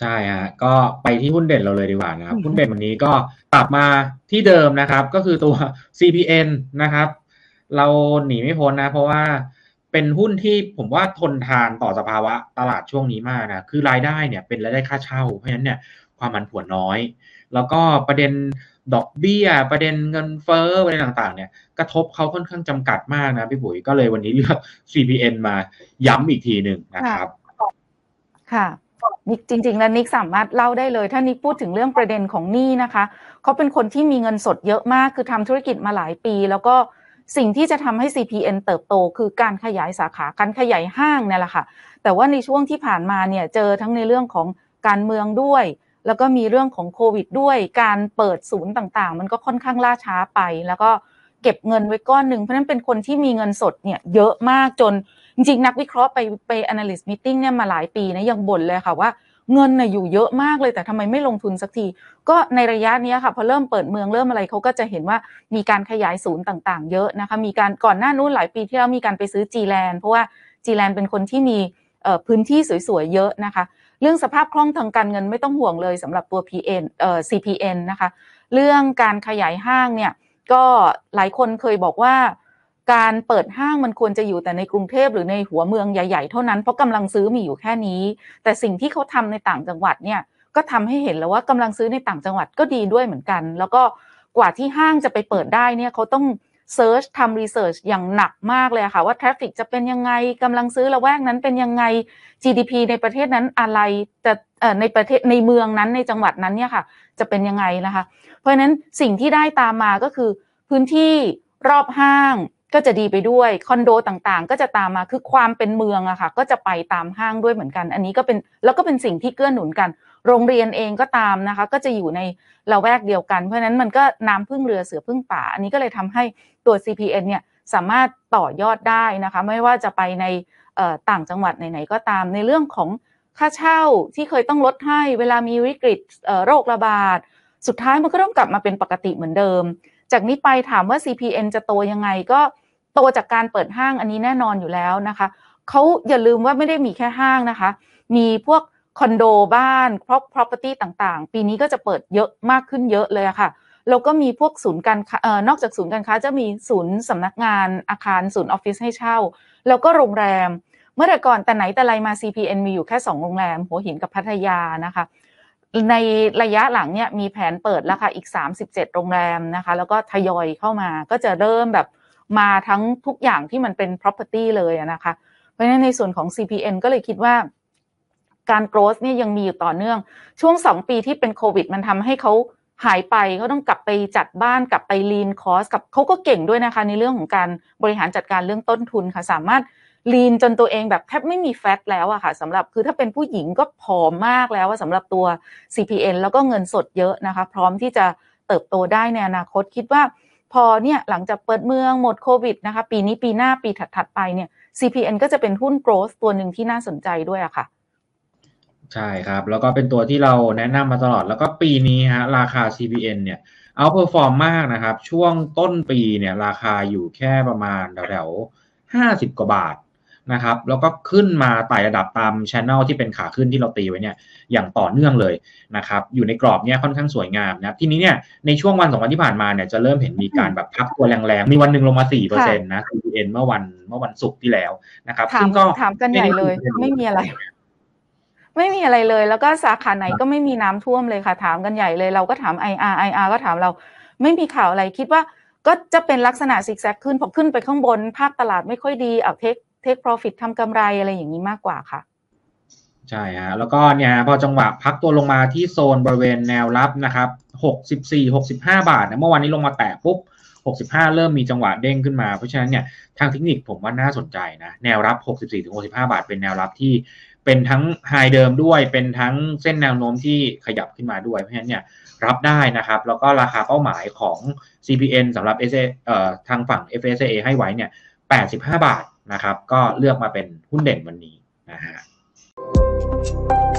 ใช่ฮะก็ไปที่หุ้นเด่นเราเลยดีกว่านะครับหุ้นเด่นวันนี้ก็กลับมาที่เดิมนะครับ ก็คือตัว CPN นะครับ เราหนีไม่พ้นนะ เพราะว่าเป็นหุ้นที่ผมว่าทนทานต่อสภาวะตลาดช่วงนี้มากนะคือรายได้เนี่ย เป็นรายได้ค่าเช่า เพราะฉะนั้นเนี่ยความมันผวนน้อย แล้วก็ประเด็นดอกเบี้ยประเด็นเงินเฟ้อประเด็นต่างๆ เนี่ย กระทบเขาค่อนข้างจำกัดมากนะพี่ปุ๋ยก็เลยวันนี้เลือก CPN มาย้ำอีกทีหนึ่งนะครับค่ะนิกจริงๆแล้วนิกสามารถเล่าได้เลยถ้านิกพูดถึงเรื่องประเด็นของหนี้นะคะเขาเป็นคนที่มีเงินสดเยอะมากคือทำธุรกิจมาหลายปีแล้วก็สิ่งที่จะทำให้ CPN เติบโต คือการขยายสาขาการขยายห้างนี่แหละค่ะ แต่ว่าในช่วงที่ผ่านมาเนี่ยเจอทั้งในเรื่องของการเมืองด้วยแล้วก็มีเรื่องของโควิดด้วยการเปิดศูนย์ต่าง ๆ มันก็ค่อนข้างล่าช้าไปแล้วก็เก็บเงินไว้ก้อนหนึ่งเพราะนั้นเป็นคนที่มีเงินสดเนี่ยเยอะมากจนจริงๆ นักวิเคราะห์ไปไป analyst meeting เนี่ยมาหลายปีนะยังบ่นเลยค่ะว่าเงินน่ยอยู่เยอะมากเลย แต่ทำไมไม่ลงทุนสักที ก็ในระยะนี้ค่ะพอเริ่มเปิดเมืองเริ่มอะไรเขาก็จะเห็นว่ามีการขยายศูนย์ต่างๆเยอะนะคะมีการก่อนหน้านู้นหลายปีที่แล้วมีการไปซื้อจีแลนด์เพราะว่าจีแลนด์เป็นคนที่มีพื้นที่สวยๆเยอะนะคะเรื่องสภาพคล่องทางการเงินไม่ต้องห่วงเลยสำหรับตัว PN เอ่อ CPN นะคะเรื่องการขยายห้างเนี่ยก็หลายคนเคยบอกว่าการเปิดห้างมันควรจะอยู่แต่ในกรุงเทพหรือในหัวเมืองใหญ่ๆเท่านั้นเพราะกำลังซื้อมีอยู่แค่นี้ แต่สิ่งที่เขาทำในต่างจังหวัดเนี่ยก็ทำให้เห็นแล้วว่ากำลังซื้อในต่างจังหวัดก็ดีด้วยเหมือนกัน แล้วก็กว่าที่ห้างจะไปเปิดได้เนี่ยเขาต้องเซิร์ชทำรีเสิร์ชอย่างหนักมากเลยค่ะว่าทราฟฟิกจะเป็นยังไงกำลังซื้อระแวกนั้นเป็นยังไง GDP ในประเทศนั้นอะไรจะในประเทศในเมืองนั้นในจังหวัดนั้นเนี่ยค่ะจะเป็นยังไงนะคะ เพราะฉะนั้นสิ่งที่ได้ตามมาก็คือ พื้นที่รอบห้างก็จะดีไปด้วยคอนโดต่างๆก็จะตามมาคือความเป็นเมืองอะค่ะก็จะไปตามห้างด้วยเหมือนกัน อันนี้ก็เป็นแล้วก็เป็นสิ่งที่เกื้อหนุนกัน โรงเรียนเองก็ตามนะคะ ก็จะอยู่ในละแวกเดียวกัน เพราะฉะนั้นมันก็น้ำพึ่งเรือเสือพึ่งป่าอันนี้ก็เลยทำให้ตัว CPN เนี่ยสามารถต่อยอดได้นะคะ ไม่ว่าจะไปในต่างจังหวัดไหนๆก็ตามในเรื่องของค่าเช่าที่เคยต้องลดให้เวลามีวิกฤตโรคระบาด สุดท้ายมันก็ต้องกลับมาเป็นปกติเหมือนเดิม จากนี้ไปถามว่า CPN จะโตยังไงก็โตจากการเปิดห้างอันนี้แน่นอนอยู่แล้วนะคะ เขาอย่าลืมว่าไม่ได้มีแค่ห้างนะคะ มีพวกคอนโดบ้าน property ต่างๆ ปีนี้ก็จะเปิดเยอะมากขึ้นเยอะเลยค่ะ แล้วก็มีพวกศูนย์การนอกจากศูนย์การค้าจะมีศูนย์สำนักงานอาคารศูนย์ออฟฟิศให้เช่า แล้วก็โรงแรมเมื่อแต่ก่อนแต่ไหนแต่ไรมา CPN มีอยู่แค่สองโรงแรม หัวหินกับพัทยานะคะ ในระยะหลังเนี่ยมีแผนเปิดแล้วค่ะอีก 37 โรงแรมนะคะ แล้วก็ทยอยเข้ามา ก็จะเริ่มแบบมาทั้งทุกอย่างที่มันเป็น property เลยนะคะ เพราะฉะนั้นในส่วนของ CPN ก็เลยคิดว่าการ growth เนี่ยยังมีอยู่ต่อเนื่อง ช่วงสองปีที่เป็นโควิด มันทำให้เขาหายไปเขาต้องกลับไปจัดบ้านกลับไปลีนคอสกับเขาก็เก่งด้วยนะคะในเรื่องของการบริหารจัดการเรื่องต้นทุนค่ะสามารถลีนจนตัวเองแบบแทบไม่มีแฟตแล้วอะค่ะสำหรับคือถ้าเป็นผู้หญิงก็ผอมมากแล้วสำหรับตัว CPN แล้วก็เงินสดเยอะนะคะ พร้อมที่จะเติบโตได้ในอนาคตคิดว่าพอเนี่ยหลังจากเปิดเมืองหมดโควิดนะคะปีนี้ปีหน้าปีถัดๆไปเนี่ย CPN ก็จะเป็นหุ้นโกลด์ตัวหนึ่งที่น่าสนใจด้วยอะค่ะ ใช่ครับแล้วก็เป็นตัวที่เราแนะนำมาตลอดแล้วก็ปีนี้ฮะราคา CPN เนี่ยเอาเปอร์ฟอร์มมากนะครับช่วงต้นปีเนี่ยราคาอยู่แค่ประมาณแถวๆห้าสิบกว่าบาทนะครับแล้วก็ขึ้นมาไต่ระดับตามช ANNEL ที่เป็นขาขึ้นที่เราตีไว้เนี่ย อย่างต่อเนื่องเลยนะครับอยู่ในกรอบเนี่ยค่อนข้างสวยงามนะทีนี้เนี่ยในช่วงวันสองวันที่ผ่านมาเนี่ยจะเริ่มเห็นมีการแบบพักตัวแรงๆ มีวันหนึ่งลงมาสี่เปอร์เซ็นต์นะคือเอ็นเมื่อวันเมื่อวันศุกร์ที่แล้วนะครับซึ่งก็ถามกันใหญ่เลย ไม่มีอะไร ไม่มีอะไรเลย แล้วก็สาขาไหนก็ไม่มีน้ำท่วมเลยค่ะถามกันใหญ่เลย เราก็ถามไออาอาร์ก็ถามเรา ไม่มีข่าวอะไรคิดว่าก็จะเป็นลักษณะซิกแซกขึ้นพอขึ้นไปข้างบน ภาพตลาดไม่ค่อยดีเอาเทคทคโปรฟิตทำกำไรอะไรอย่างนี้มากกว่าค่ะ ใช่ฮะแล้วก็เนี่ยพอจังหวะพักตัวลงมาที่โซนบริเวณแนวรับนะครับ64 65 บาทนะเมื่อวานนี้ลงมาแตะปุ๊บ65เริ่มมีจังหวะเด้งขึ้นมา เพราะฉะนั้นเนี่ยทางเทคนิคผมว่าน่าสนใจนะแนวรับ 64ถึง65 บาทเป็นแนวรับที่เป็นทั้งไฮเดิมด้วยเป็นทั้งเส้นแนวโน้มที่ขยับขึ้นมาด้วยเพราะฉะนั้นเนี่ยรับได้นะครับ แล้วก็ราคาเป้าหมายของ CPN สำหรับ SA เอ่อทางฝั่ง FSA ให้ไว้เนี่ย85บาทนะครับ ก็เลือกมาเป็นหุ้นเด่นวันนี้นะฮะ